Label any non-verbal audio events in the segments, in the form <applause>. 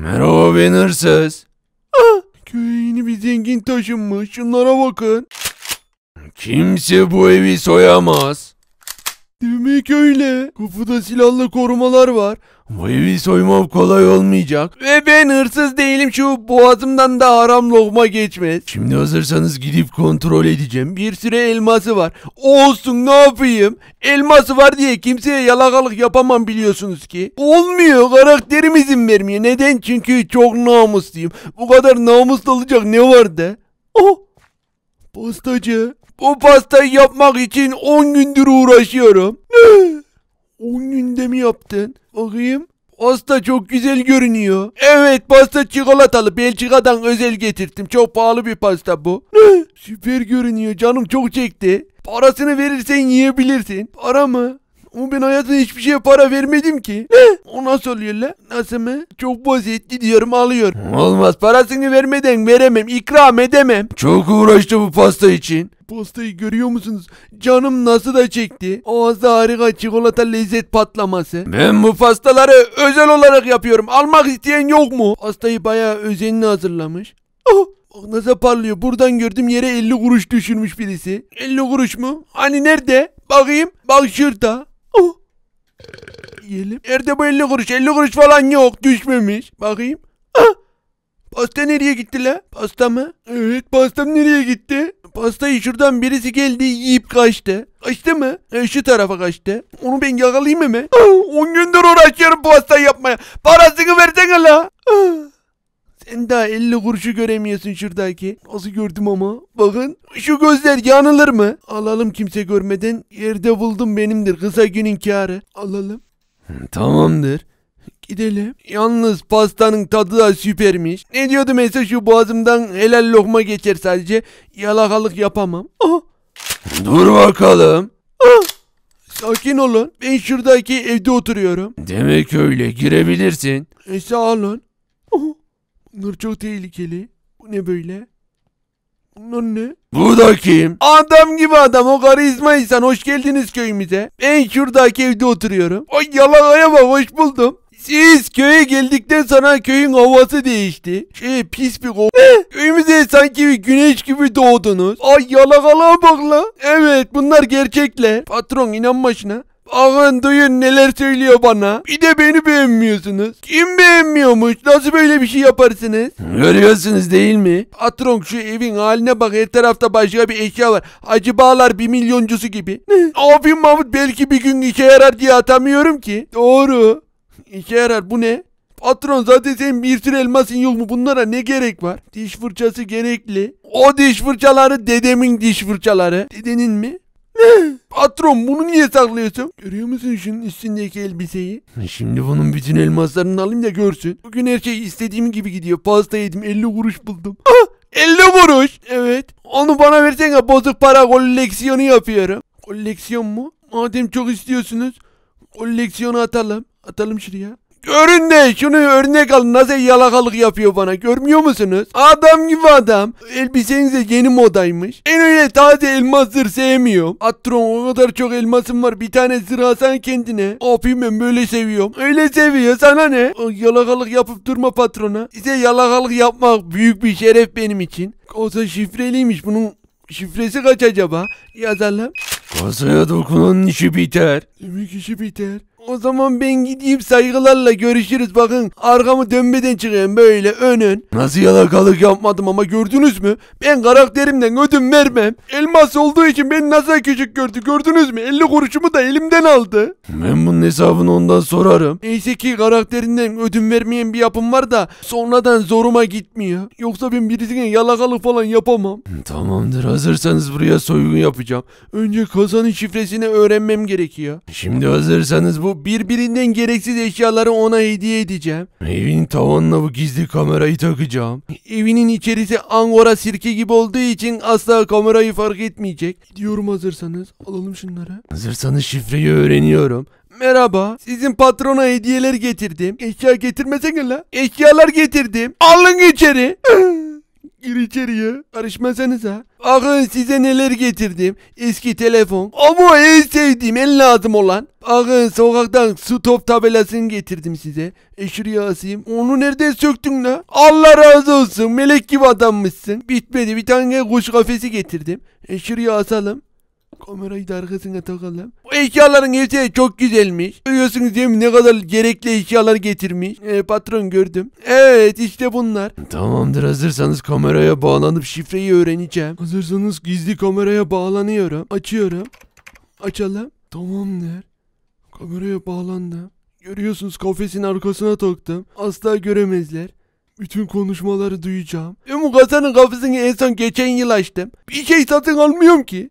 Merhaba ben hırsız. Ah, köye yeni bir zengin taşınmış. Şunlara bakın. Kimse bu evi soyamaz. Demek öyle. Kapıda silahlı korumalar var. Bu evi soymam kolay olmayacak. Ve ben hırsız değilim şu boğazımdan da haram lokma geçmez. Şimdi hazırsanız gidip kontrol edeceğim. Bir süre elması var. Olsun ne yapayım? Elması var diye kimseye yalakalık yapamam biliyorsunuz ki. Olmuyor karakterim izin vermiyor. Neden? Çünkü çok namusluyum. Bu kadar namuslu olacak ne vardı? Oh! Pastacı. Bu pastayı yapmak için 10 gündür uğraşıyorum. 10 günde mi yaptın? Bakayım. Pasta çok güzel görünüyor. Evet pasta çikolatalı. Belçika'dan özel getirdim. Çok pahalı bir pasta bu. Süper görünüyor. Canım çok çekti. Parasını verirsen yiyebilirsin. Para mı? Ama ben hayatımda hiçbir şeye para vermedim ki. Ne? O nasıl oluyor la? Nasıl mı? Çok basitli diyorum, alıyorum. Olmaz parasını vermeden veremem ikram edemem. Çok uğraştım bu pasta için. Pastayı görüyor musunuz? Canım nasıl da çekti. Ağzı harika çikolata lezzet patlaması. Ben bu pastaları özel olarak yapıyorum. Almak isteyen yok mu? Pastayı bayağı özenli hazırlamış. Oh, bak oh, nasıl parlıyor. Buradan gördüm yere 50 kuruş düşürmüş birisi. 50 kuruş mu? Hani nerede? Bakayım. Bak şurada. Oh. Yiyelim. Nerede bu 50 kuruş? 50 kuruş falan yok. Düşmemiş. Bakayım. Ah. Pasta nereye gitti la? Pasta mı? Evet pastam nereye gitti? Pastayı şuradan birisi geldi yiyip kaçtı. Kaçtı mı? E, şu tarafa kaçtı. Onu ben yakalayayım mı? 10 ah, gündür uğraşıyorum pasta hastayı yapmaya. Parasını versene la. Ah. Sen daha 50 kuruşu göremiyorsun şuradaki. Nasıl gördüm ama. Bakın şu gözler yanılır mı? Alalım kimse görmeden. Yerde buldum benimdir. Kısa günün karı. Alalım. Tamamdır. Gidelim. Yalnız pastanın tadı da süpermiş. Ne diyordu mesela şu boğazımdan helal lokma geçer sadece. Yalakalık yapamam. Dur bakalım. Sakin olun. Ben şuradaki evde oturuyorum. Demek öyle. Girebilirsin. E sağ olun. Bunlar çok tehlikeli. Bu ne böyle? Bunlar ne? Bu da kim? Adam gibi adam o karizma insan. Hoş geldiniz köyümüze. Ben şuradaki evde oturuyorum. Ay yalakaya bak hoş buldum. Siz köye geldikten sonra köyün havası değişti. Şey pis bir koku. Köyümüze eh, sanki bir güneş gibi doğdunuz. Ay yalakalığa bak la. Evet bunlar gerçekle. Patron inanma şuna. Ağın duyun neler söylüyor bana. Bir de beni beğenmiyorsunuz. Kim beğenmiyormuş? Nasıl böyle bir şey yaparsınız? Görüyorsunuz değil mi? Patron şu evin haline bak her tarafta başka bir eşya var. Hacı Bağlar bir milyoncusu gibi. Eh, Abim Mahmut belki bir gün işe yarar diye atamıyorum ki. Doğru. İşe yarar bu ne? Patron zaten senin bir sürü elmasın yok mu? Bunlara ne gerek var? Diş fırçası gerekli. O diş fırçaları dedemin diş fırçaları. Dedenin mi? Ne? Patron bunu niye saklıyorsun? Görüyor musun şunun üstündeki elbiseyi? Şimdi bunun bütün elmaslarını alayım da görsün. Bugün her şey istediğim gibi gidiyor. Pasta yedim 50 kuruş buldum. <laughs> Ah 50 kuruş. Evet. Onu bana versen ya bozuk para koleksiyonu yapıyorum. Koleksiyon mu? Madem çok istiyorsunuz koleksiyonu atalım. Atalım şuraya. Görün de şunu örnek alın nasıl yalakalık yapıyor bana görmüyor musunuz? Adam gibi adam. Elbiseniz de yeni modaymış. En öyle taze elmasır sevmiyorum. Atron o kadar çok elmasım var bir tane sırasana kendine. Afiyet ben böyle seviyorum. Öyle seviyor sana ne? O yalakalık yapıp durma patrona. Size yalakalık yapmak büyük bir şeref benim için. Olsa şifreliymiş bunun şifresi kaç acaba? Yazalım. Kasaya dokunan işi biter. Demek işi biter. O zaman ben gideyim saygılarla görüşürüz bakın. Arkamı dönmeden çıkayım böyle önün. Nasıl yalakalık yapmadım ama gördünüz mü? Ben karakterimden ödün vermem. Elmas olduğu için beni nasıl küçük gördü gördünüz mü? 50 kuruşumu da elimden aldı. Ben bunun hesabını ondan sorarım. Neyse ki karakterinden ödün vermeyen bir yapım var da sonradan zoruma gitmiyor. Yoksa ben birisine yalakalık falan yapamam. Tamamdır hazırsanız buraya soygun yapacağım. Önce kazanın şifresini öğrenmem gerekiyor. Şimdi hazırsanız bu bu birbirinden gereksiz eşyaları ona hediye edeceğim. Evin tavanına bu gizli kamerayı takacağım. Evinin içerisi angora sirke gibi olduğu için asla kamerayı fark etmeyecek. Diyorum hazırsanız alalım şunları. Hazırsanız şifreyi öğreniyorum. Merhaba. Sizin patrona hediyeler getirdim. Eşya getirmesene la. Eşyalar getirdim. Alın içeri. <laughs> Gir içeriye. Karışmasanız ha. Bakın size neler getirdim. Eski telefon. Ama en sevdiğim, en lazım olan. Bakın sokaktan su top tabelasını getirdim size. E şuraya asayım. Onu nereden söktün la? Allah razı olsun. Melek gibi adammışsın. Bitmedi. Bir tane kuş kafesi getirdim. E şuraya asalım. Kamerayı da arkasına takalım. Bu eşyaların hepsi çok güzelmiş. Görüyorsunuz değil mi ne kadar gerekli eşyalar getirmiş. E, patron gördüm. Evet işte bunlar. Tamamdır hazırsanız kameraya bağlanıp şifreyi öğreneceğim. Hazırsanız gizli kameraya bağlanıyorum. Açıyorum. Açalım. Tamamdır. Kameraya bağlandım. Görüyorsunuz kafesin arkasına taktım. Asla göremezler. Bütün konuşmaları duyacağım. Ama kasanın kapısını en son geçen yıl açtım. Bir şey satın almıyorum ki.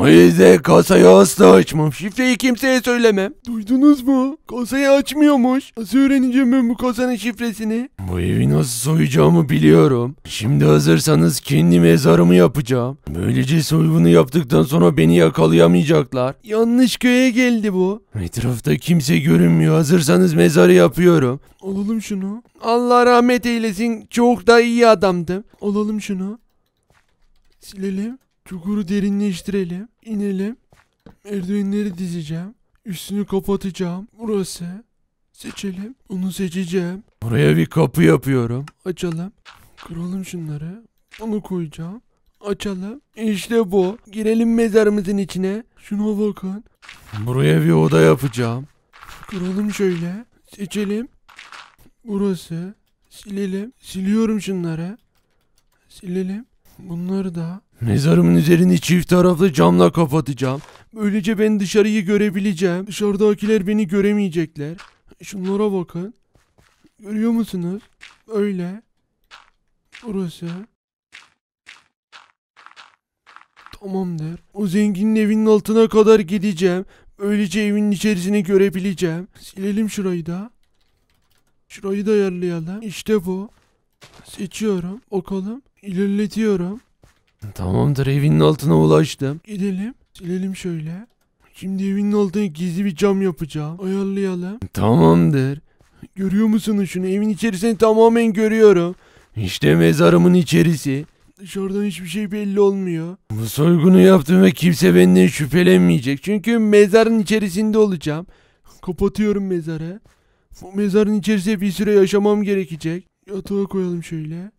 o yüzden kasayı asla açmam. Şifreyi kimseye söylemem. Duydunuz mu? Kasayı açmıyormuş. Nasıl öğreneceğim ben bu kasanın şifresini? Bu evi nasıl soyacağımı biliyorum. Şimdi hazırsanız kendi mezarımı yapacağım. Böylece soygunu yaptıktan sonra beni yakalayamayacaklar. Yanlış köye geldi bu. Etrafta kimse görünmüyor. Hazırsanız mezarı yapıyorum. Alalım şunu. Allah rahmet eylesin. Çok da iyi adamdı. Alalım şunu. Silelim. Çukuru derinleştirelim. İnelim. Merdivenleri dizeceğim. Üstünü kapatacağım. Burası. Seçelim. Bunu seçeceğim. Buraya bir kapı yapıyorum. Açalım. Kıralım şunları. Bunu koyacağım. Açalım. İşte bu. Girelim mezarımızın içine. Şuna bakın. Buraya bir oda yapacağım. Kıralım şöyle. Seçelim. Burası. Silelim. Siliyorum şunları. Silelim. Bunları da. Mezarımın üzerini çift taraflı camla kapatacağım. Böylece ben dışarıyı görebileceğim. Dışarıdakiler beni göremeyecekler. Şunlara bakın. Görüyor musunuz? Öyle. Burası. Tamamdır. O zenginin evinin altına kadar gideceğim. Böylece evin içerisini görebileceğim. Silelim şurayı da. Şurayı da ayarlayalım. İşte bu. Seçiyorum. Okalım. İlerletiyorum. Tamamdır evinin altına ulaştım. Gidelim. Silelim şöyle. Şimdi evinin altına gizli bir cam yapacağım. Ayarlayalım. Tamamdır. Görüyor musunuz şunu? Evin içerisini tamamen görüyorum. İşte mezarımın içerisi. Dışarıdan hiçbir şey belli olmuyor. Bu soygunu yaptım ve kimse benden şüphelenmeyecek. Çünkü mezarın içerisinde olacağım. Kapatıyorum mezarı. Bu mezarın içerisinde bir süre yaşamam gerekecek. Yatağa koyalım şöyle.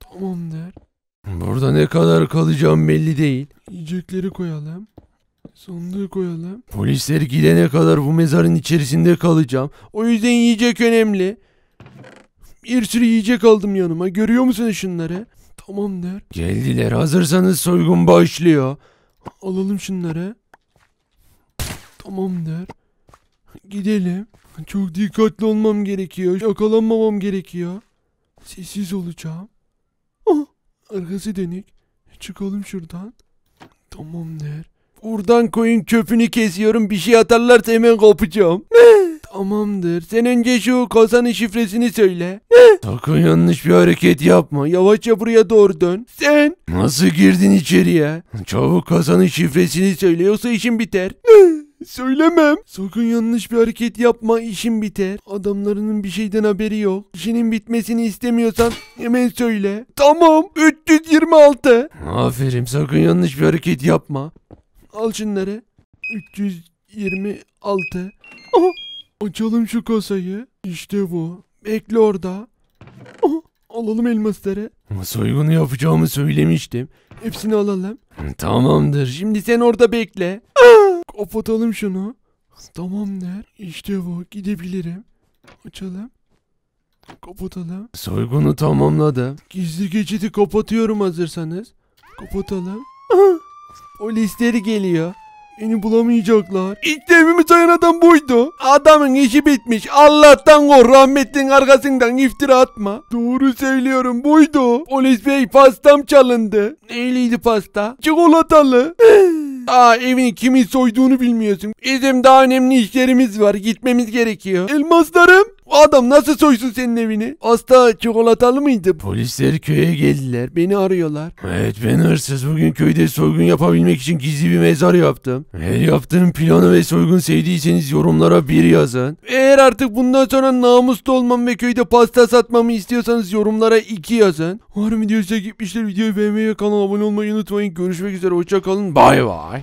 Tamamdır. Burada ne kadar kalacağım belli değil. Yiyecekleri koyalım. Sandığı koyalım. Polisler gidene kadar bu mezarın içerisinde kalacağım. O yüzden yiyecek önemli. Bir sürü yiyecek aldım yanıma. Görüyor musun şunları? Tamam der. Geldiler. Hazırsanız soygun başlıyor. Alalım şunları. Tamam der. Gidelim. Çok dikkatli olmam gerekiyor. Yakalanmamam gerekiyor. Sessiz olacağım. Oh, arkası dönük. Çıkalım şuradan. Tamamdır. Buradan koyun çöpünü kesiyorum. Bir şey atarlarsa hemen kopacağım. kapacağım. Tamamdır. Sen önce şu kasanın şifresini söyle. Sakın yanlış bir hareket yapma. Yavaşça buraya doğru dön. Sen nasıl girdin içeriye? Çabuk kasanın şifresini söyle yoksa işim biter. Söylemem. Sakın yanlış bir hareket yapma işim biter. Adamlarının bir şeyden haberi yok. İşinin bitmesini istemiyorsan hemen söyle. Tamam 326. Aferin sakın yanlış bir hareket yapma. Al şunları. 326. Aha. Açalım şu kasayı. İşte bu. Bekle orada. Aha. Alalım elmasları. Soygunu yapacağımı söylemiştim. Hepsini alalım. Tamamdır. Şimdi sen orada bekle. Aa! kapatalım şunu. Tamam der. İşte bu. Gidebilirim. Açalım. Kapatalım. Soygunu tamamladı. Gizli geçidi kapatıyorum hazırsanız. Kapatalım. Polisleri geliyor. Beni bulamayacaklar. İlk devrimi sayan adam buydu. Adamın işi bitmiş. Allah'tan kork rahmetlinin arkasından iftira atma. Doğru söylüyorum buydu. Polis bey pastam çalındı. Neyliydi pasta? Çikolatalı. Aa evini kimin soyduğunu bilmiyorsun. Bizim daha önemli işlerimiz var. Gitmemiz gerekiyor. Elmaslarım. O adam nasıl soysun senin evini? Hasta çikolatalı mıydı? Polisler köye geldiler. Beni arıyorlar. Evet ben hırsız. Bugün köyde soygun yapabilmek için gizli bir mezar yaptım. Her yaptığım planı ve soygun sevdiyseniz yorumlara bir yazın. Eğer artık bundan sonra namuslu olmam ve köyde pasta satmamı istiyorsanız yorumlara iki yazın. Harbi diyorsa gitmişler videoyu beğenmeyi ve kanala abone olmayı unutmayın. Görüşmek üzere hoşçakalın. Bay bay.